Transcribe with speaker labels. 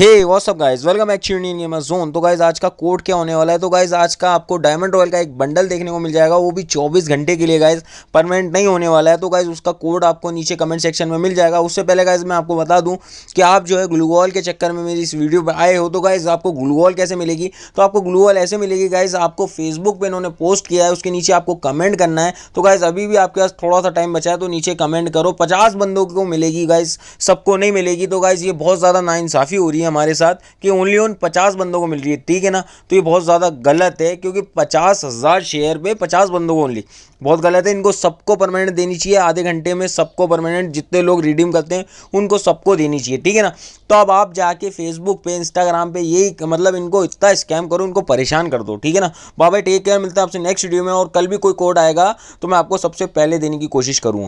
Speaker 1: हे what's up guys welcome actually Indian gamer zone तो guys आज का कोड क्या होने वाला है तो गाइज आज का आपको डायमंड रॉयल का एक बंडल देखने को मिल जाएगा वो भी 24 घंटे के लिए गाइज परमानेंट नहीं होने वाला है तो गाइज उसका कोड आपको नीचे कमेंट सेक्शन में मिल जाएगा उससे पहले गाइज मैं आपको बता दूं कि आप जो है ग्लूगॉल के चक्कर में मेरी इस वीडियो पर आए हो तो गाइज आपको ग्लूगॉल कैसे मिलेगी तो आपको ग्लूगॉल ऐसे मिलेगी गाइज आपको फेसबुक पर इन्होंने पोस्ट किया है उसके नीचे आपको कमेंट करना है तो गाइज अभी भी आपके पास थोड़ा सा टाइम बचा है तो नीचे कमेंट करो पचास बंदों को मिलेगी गाइज सबको नहीं मिलेगी तो गाइज ये बहुत ज़्यादा नाइंसाफ़ी हो रही है हमारे साथ कि ओनली ओन पचास बंदों को मिल रही है ठीक है ना तो ये बहुत ज़्यादा गलत है क्योंकि पचास हज़ार शेयर पे पचास बंदों को ओनली बहुत गलत है इनको सबको परमानेंट देनी चाहिए आधे घंटे में सबको परमानेंट जितने लोग रिडीम करते हैं उनको सबको देनी चाहिए ठीक है ना तो अब आप जाके फेसबुक पे इंस्टाग्राम पे यही मतलब इनको इतना स्कैम करो इनको परेशान कर दो ठीक है ना बाबा टेक केयर मिलता है आपसे नेक्स्ट वीडियो में और कल भी कोई कोड आएगा तो मैं आपको सबसे पहले देने की कोशिश करूँगा